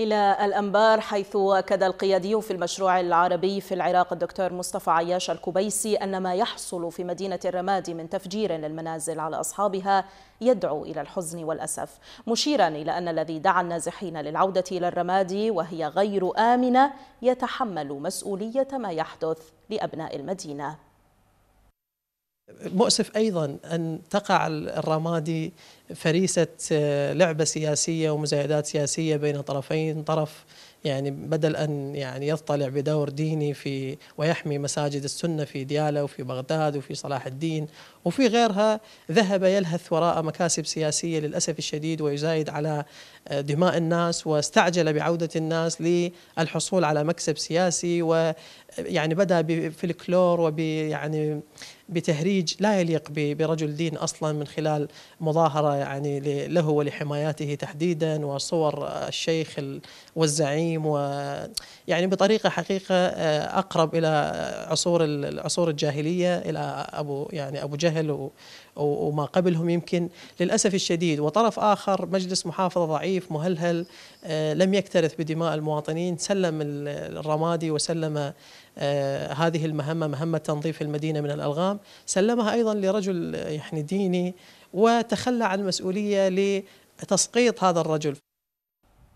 إلى الأنبار حيث أكد القيادي في المشروع العربي في العراق الدكتور مصطفى عياش الكبيسي أن ما يحصل في مدينة الرمادي من تفجير للمنازل على أصحابها يدعو إلى الحزن والأسف مشيرا إلى أن الذي دعا النازحين للعودة إلى الرمادي وهي غير آمنة يتحمل مسؤولية ما يحدث لأبناء المدينة مؤسف أيضا أن تقع الرمادي فريسة آه، لعبة سياسية ومزايدات سياسية بين طرفين طرف يعني بدل أن يعني يطلع بدور ديني في ويحمي مساجد السنة في ديالة وفي بغداد وفي صلاح الدين وفي غيرها ذهب يلهث وراء مكاسب سياسية للأسف الشديد ويزايد على آه، دماء الناس واستعجل بعودة الناس للحصول على مكسب سياسي ويعني آه، بدأ بفلكلور وب يعني بتهريج لا يليق برجل دين أصلا من خلال مظاهرة يعني له ولحماياته تحديدا وصور الشيخ والزعيم و يعني بطريقه حقيقه آه، اقرب الى عصور العصور الجاهليه الى ابو يعني ابو جهل وما قبلهم يمكن للاسف الشديد وطرف اخر مجلس محافظه ضعيف مهلهل آه، لم يكترث بدماء المواطنين سلم الرمادي وسلم آه، هذه المهمة مهمة تنظيف المدينة من الألغام سلمها أيضا لرجل يعني ديني وتخلى عن المسؤولية لتسقيط هذا الرجل